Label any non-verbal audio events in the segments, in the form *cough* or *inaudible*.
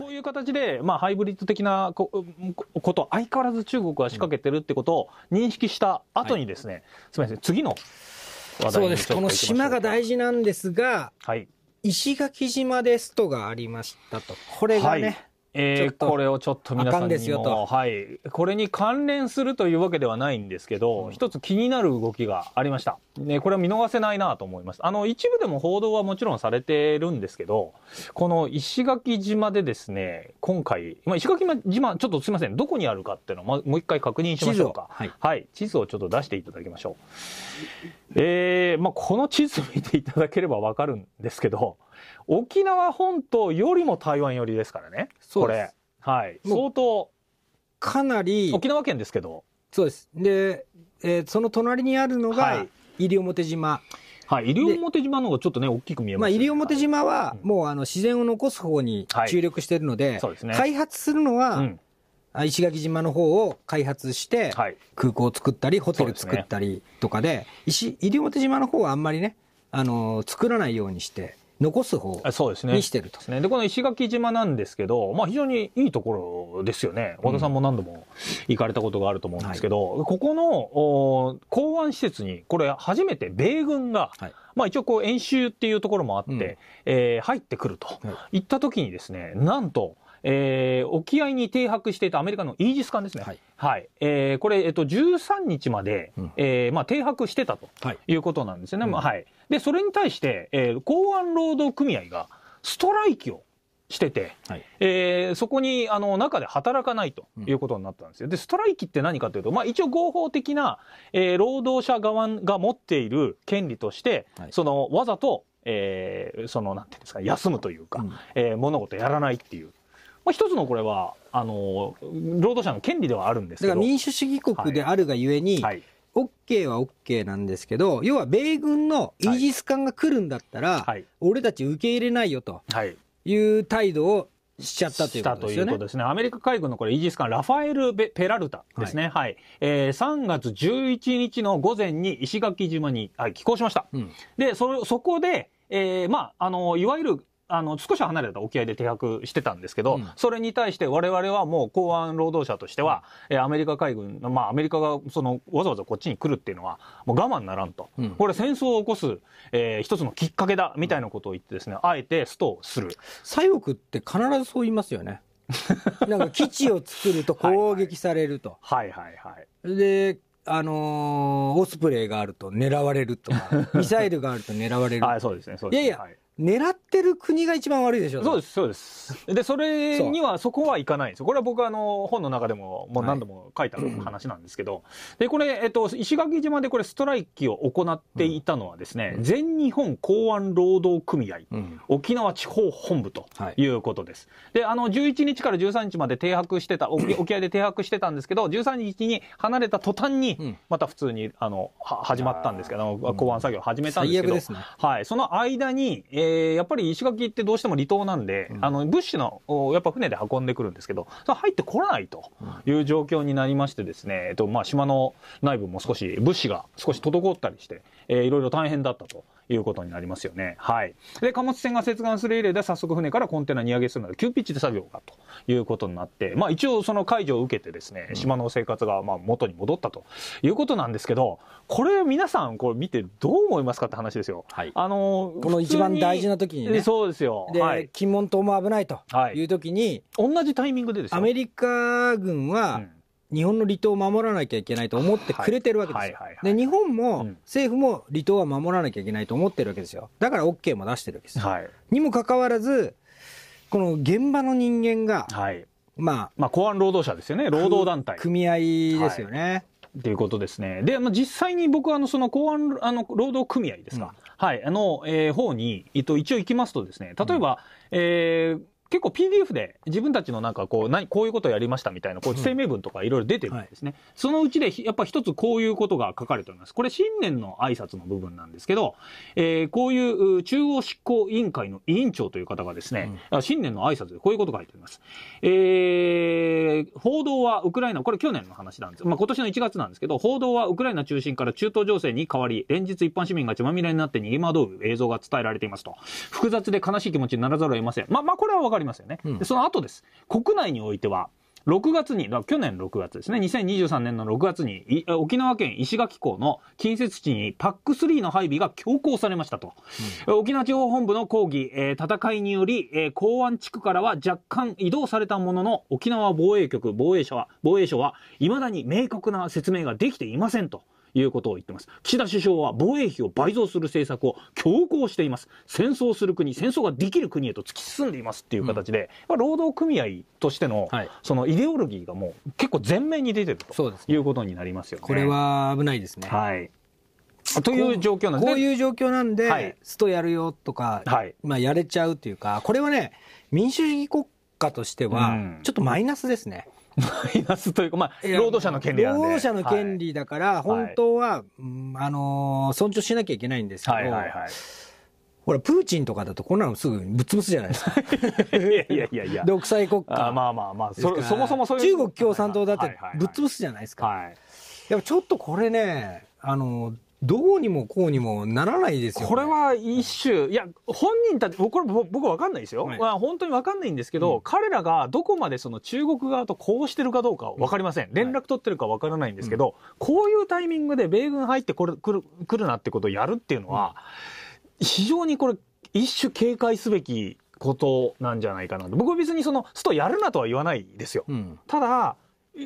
こういう形で、まあ、ハイブリッド的なここと相変わらず中国は仕掛けてるってことを認識した後にですね、はい、すみません、次の話題にそうです、この島が大事なんですが、はい、石垣島でストがありましたと。これがね、はいえー、これをちょっと皆さんにもはい、これに関連するというわけではないんですけど、うん、一つ気になる動きがありました、ね、これは見逃せないなと思いますあの一部でも報道はもちろんされてるんですけどこの石垣島でですね今回、まあ、石垣島ちょっとすみませんどこにあるかっていうのを、もう一回確認しましょうかはい、はい、地図をちょっと出していただきましょうえー、まあ、この地図見ていただければわかるんですけど沖縄本島よりも台湾寄りですからね。これ。はい。相当。かなり。沖縄県ですけど。そうです。で、えー、その隣にあるのが、西表島。はい。西、はい、表島の方がちょっとね、大きく見えます、ね、まあ、西表島は、もう、あの、自然を残す方に注力しているので、はい、そうですね。開発するのは、うん石垣島の方を開発して、空港を作ったり、ホテル作ったりとかで、石、西表島の方はあんまりね、あの、作らないようにして残す方にしてると。で、ね、この石垣島なんですけど、まあ非常にいいところですよね。和田さんも何度も行かれたことがあると思うんですけど、うんはい、ここの港湾施設に、これ初めて米軍が、はい、まあ一応こう演習っていうところもあって、うん、えー、入ってくると、はい、った時にですね、なんと、えー、沖合に停泊していたアメリカのイージス艦ですね。はいはい。えー、これ、えっと、13日まで、うん、えー、まあ、停泊してたということなんですよね。はい。で、それに対して、えー、労働組合がストライキをしてて、はい、えー、そこにあの中で働かないということになったんですよ。で、ストライキって何かというと、まあ、一応合法的な、えー、労働者側が持っている権利として、はい、そのわざと、えー、そのなんていうんですか、休むというか、うん、えー、物事やらないっていう。まあ、一つのこれはあの労働者の権利ではあるんですだから民主主義国であるがゆえに、はい、OK は OK なんですけど、要は米軍のイージス艦が来るんだったら、はい、俺たち受け入れないよという態度をしちゃったということですね。とうとですね。アメリカ海軍のこれイージス艦ラファエル・ペラルタですね。はい、はい、えー、3月11日の午前に石垣島に、はい、寄港しました。うん、で、そ、そこで、えー、まあ、あの、いわゆるあの、少し離れた沖合で停泊してたんですけど、うん、それに対して我々はもう港湾労働者としては、うん、アメリカ海軍、まあアメリカがそのわざわざこっちに来るっていうのは、もう我慢ならんと。うん、これ戦争を起こす、えー、一つのきっかけだ、みたいなことを言ってですね、あえてストをする。左翼って必ずそう言いますよね。*laughs* なんか基地を作ると攻撃されると。はいはい、はいはいはい、で、あのー、オスプレイがあると狙われるとか、*laughs* ミサイルがあると狙われる。はい、そうですね、そうですね。いやいや、はい狙ってる国が一番悪いでしょそうですそうですでそれにはそこはいかないんですよこれは僕あの本の中でももう何度も書いた話なんですけど、はい、でこれ、えっと、石垣島でこれストライキを行っていたのはですね、うん、全日本港湾労働組合、うん、沖縄地方本部ということです、はい、であの11日から13日まで停泊してた *coughs* 沖合で停泊してたんですけど13日に離れた途端にまた普通にあの始まったんですけど港湾作業始めたんですけど、ね、はい、その間に、えー、やっぱり石垣ってどうしても離島なんで、うん、あの物資のやっぱ船で運んでくるんですけど、入ってこないという状況になりましてですね、えっとまあ、島の内部も少し物資が少し滞ったりして、えー、いろいろ大変だったということになりますよね。はい。で、貨物船が接岸する以例で早速船からコンテナ荷上げするので、急ピッチで作業がということになって、まあ一応その解除を受けてですね、島の生活がまあ元に戻ったということなんですけど、これ皆さんこれ見てどう思いますかって話ですよ。はい。あのー、この一番大事な時にね。そうですよ。で、はい、金門島も危ないという時に、はい、同じタイミングでですよ。アメリカ軍は、うん日本の離島を守らなきゃいけないと思ってくれてるわけですよ。で、日本も、政府も離島は守らなきゃいけないと思ってるわけですよ。だから OK も出してるわけですよ。はい、にもかかわらず、この現場の人間が、はい、まあ、まあ、公安労働者ですよね。労働団体。組合ですよね。っていうことですね。で、まあ、実際に僕は、あの、その公安、あの、労働組合ですか。うん、はい。あの、えー、方に、えっと、一応行きますとですね、例えば、うん、えー、結構 PDF で自分たちのなんかこう、こういうことやりましたみたいな、こう、声明文とかいろいろ出てるんですね。うんはい、そのうちで、やっぱ一つこういうことが書かれております。これ新年の挨拶の部分なんですけど、えー、こういう中央執行委員会の委員長という方がですね、うん、新年の挨拶でこういうことが書いております。えー、報道はウクライナ、これ去年の話なんですまあ今年の1月なんですけど、報道はウクライナ中心から中東情勢に変わり、連日一般市民が血まみれになって逃げ惑う映像が伝えられていますと。複雑で悲しい気持ちにならざるを得ません。まあまあこれはわかる。りますよね。でその後です。国内においては、6月に、去年6月ですね、2023年の6月に、沖縄県石垣港の近接地に PAC3 の配備が強行されましたと。うん、沖縄地方本部の抗議、えー、戦いにより、えー、港湾地区からは若干移動されたものの、沖縄防衛局、防衛省は、防衛省は、未だに明確な説明ができていませんと。いうことを言ってます。岸田首相は防衛費を倍増する政策を強行しています。戦争する国、戦争ができる国へと突き進んでいますっていう形で、うん、労働組合としての、はい、そのイデオロギーがもう結構前面に出てると、ね、いうことになりますよね。これは危ないですね。はい。という状況なんですね。こういう状況なんで、はい、ストやるよとか、はい、まあやれちゃうというか、これはね、民主主義国家としては、ちょっとマイナスですね。うんマイナスというか、まあ、労働者の権利労働者の権利だから、本当は、はいあのー、尊重しなきゃいけないんですけど、はいはいはい、ほら、プーチンとかだと、こんなのすぐぶっ潰すじゃないですか。いやいやいやいや。独裁国家。あまあまあまあそ、そもそもそういう。中国共産党だってぶっ潰すじゃないですか。はいはいはい、やっぱちょっとこれね、あのー、どうにもこうにもならないですよ、ね、これは一種、いや、本人たち、僕、僕わかんないですよ。はい、本当にわかんないんですけど、うん、彼らがどこまでその中国側とこうしてるかどうかわかりません。連絡取ってるかわからないんですけど、はい、こういうタイミングで米軍入ってこれ、来る、来るなってことをやるっていうのは、うん、非常にこれ、一種警戒すべきことなんじゃないかなと。僕は別にその、ストやるなとは言わないですよ。ただ、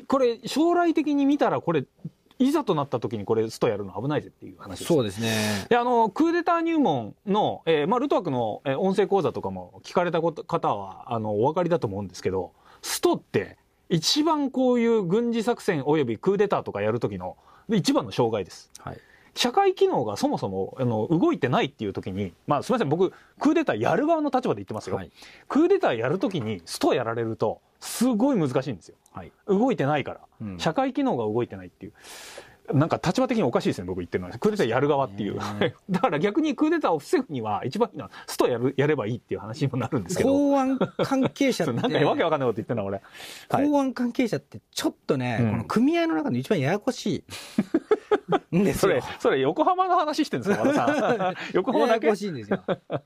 これ将来的に見たらこれいざとなった時にこれストやるの危ないぜっていう話です。そうですね。で、あの、クーデター入門の、えー、まあ、ルトワークの音声講座とかも聞かれたこと方は、あの、お分かりだと思うんですけど、ストって一番こういう軍事作戦及びクーデターとかやる時の一番の障害です。はい。社会機能がそもそもあの動いてないっていう時に、まあ、すみません僕クーデターやる側の立場で言ってますよ、はい、クーデターやる時にストやられるとすごい難しいんですよ。はい、動いてないから、うん、社会機能が動いてないっていう。なんか立場的におかしいですね、僕言ってるのは。クーデターやる側っていう。*laughs* だから逆にクーデターを防ぐには、一番いいのは、ストやるやればいいっていう話にもなるんですけど。公安関係者って。*laughs* なんかわけわかんないこと言ってるな、俺。公安関係者って、ちょっとね、はい、この組合の中で一番ややこしいん *laughs* ですよ。それ、それ横浜の話してるんですか、和田さん。横浜だけ。ややこしいんですよ。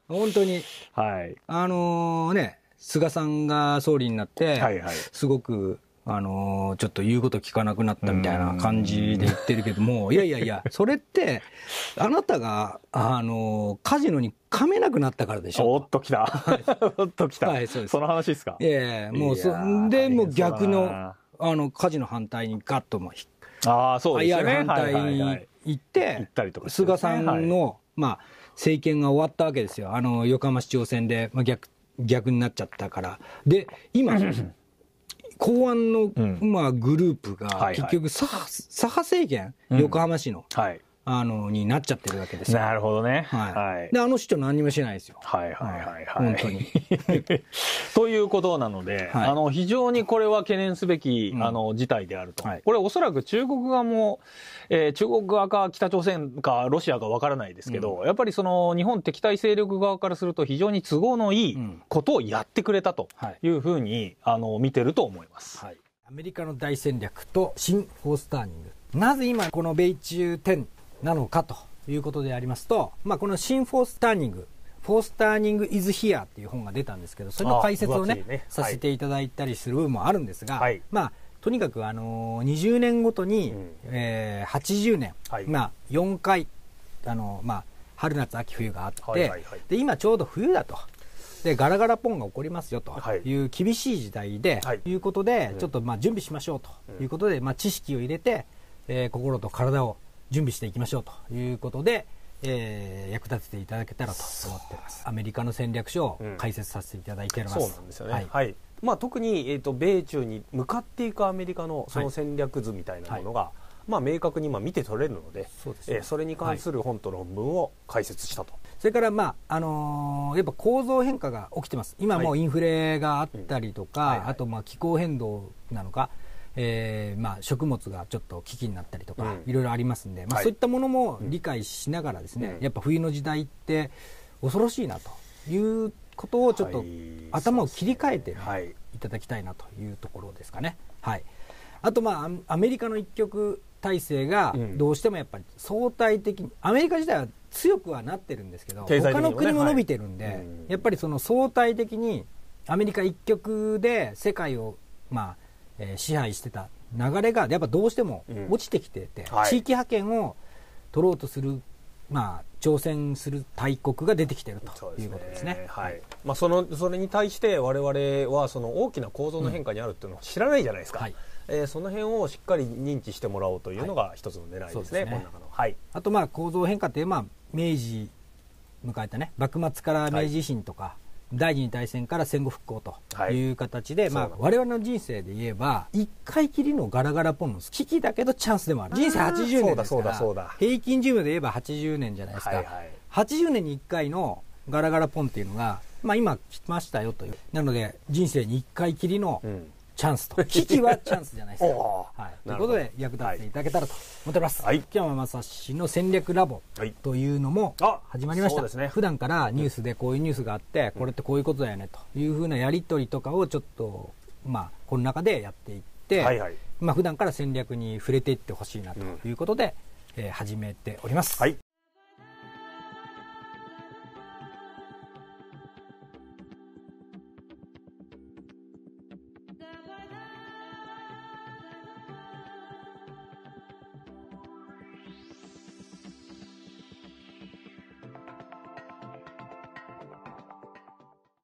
本当に。はい。あのー、ね、菅さんが総理になって、はいはい、すごくあのー、ちょっと言うこと聞かなくなったみたいな感じで言ってるけども、*laughs* いやいやいや、それって、あなたが、あのー、カジノに噛めなくなったからでしょ。おっときた。*laughs* おっときた。はい、そうです。その話ですか。ええもうそ、んで、もう逆の、あの、カジノ反対にガッともああ、そうですね。反対に行って、菅さんの、まあ、政権が終わったわけですよ。あの、横浜市長選で、まあ、逆逆になっちゃったから。で、今、公安の、まあ、グループが、結局左、派、左派政権、横浜市の。はいあの、になっちゃってるわけですよ。なるほどね。はい。はい、で、あの市長何もしないですよ。はいはいはい、はい、本当に。*laughs* ということなので、はい、あの、非常にこれは懸念すべき、あの、事態であると。はい、これおそらく中国側も、えー、中国側か北朝鮮かロシアかわからないですけど、やっぱりその、日本敵対勢力側からすると非常に都合のいいことをやってくれたというふうに、あの、見てると思います。はい。アメリカの大戦略と新フォースターニング。なぜ今この米中展なのかということでありますと、まあ、このシン・フォースターニングフォースターニング・イズ・ヒアっていう本が出たんですけど、それの解説をね、ねさせていただいたりする部分もあるんですが、はい、まあ、とにかく、あのー、20年ごとに、うん、えー、80年、はい、ま4回、あのー、まあ、春夏秋冬があって、はいはいはい、で今ちょうど冬だと。でガラガラポンが起こりますよという厳しい時代で、はい、いうことで、ちょっとまあ準備しましょうということで、うん、まあ、知識を入れて、えー、心と体を準備していきましょうということで、えー、役立てていただけたらと思ってますアメリカの戦略書を解説させていただいております、うん、そうなんですよね、はい、はい、まあ、特に、えーと、米中に向かっていくアメリカのその戦略図みたいなものが、はい、まあ、明確に今見て取れるのでそ、ね、えー、それに関する本と論文を解説したと、はい、それから、まああのー、やっぱ構造変化が起きてます今もうインフレがあったりとか、あとまあ気候変動なのか、えーまあ、食物がちょっと危機になったりとか、いろいろありますんで、まあ、はい、そういったものも理解しながらですね、うん、やっぱ冬の時代って恐ろしいなということをちょっと頭を切り替えて、ねはい、いただきたいなというところですかね。はい、あと、まあ、アメリカの一極体制がどうしてもやっぱり相対的に、アメリカ自体は強くはなってるんですけど、ね、他の国も伸びてるんで、はい、やっぱりその相対的にアメリカ一極で世界を、まあ、えー、支配してた流れがやっぱどうしても落ちてきてて、うん地域覇権を取ろうとする、まあ、挑戦する大国が出てきてるということですね。すねはいまあ、そのそれに対して我々はその大きな構造の変化にあるっていうのを知らないじゃないですか。うんはい、えー、その辺をしっかり認知してもらおうというのが一つの狙いですね、はい、すねはい、あとまあ構造変化って、まあ、明治迎えたね幕末から明治維新とか、はい第二次大戦から戦後復興という形で、はい、まあ、我々の人生で言えば、一回きりのガラガラポンの危機だけどチャンスでもある。人生80年ですから平均寿命で言えば80年じゃないですか。はいはい、80年に1回のガラガラポンっていうのが、まあ今来ましたよという。なので、人生に一回きりの、うんチャンスと。*laughs* 危機はチャンスじゃないですか。はい、ということで、役立っていただけたらと思っております。はい、木山正史の戦略ラボというのも始まりました。はい、ね、普段からニュースでこういうニュースがあって、これってこういうことだよねというふうなやりとりとかをちょっと、まあ、この中でやっていって、はいはい、まあ、普段から戦略に触れていってほしいなということで、うん、えー、始めております。はい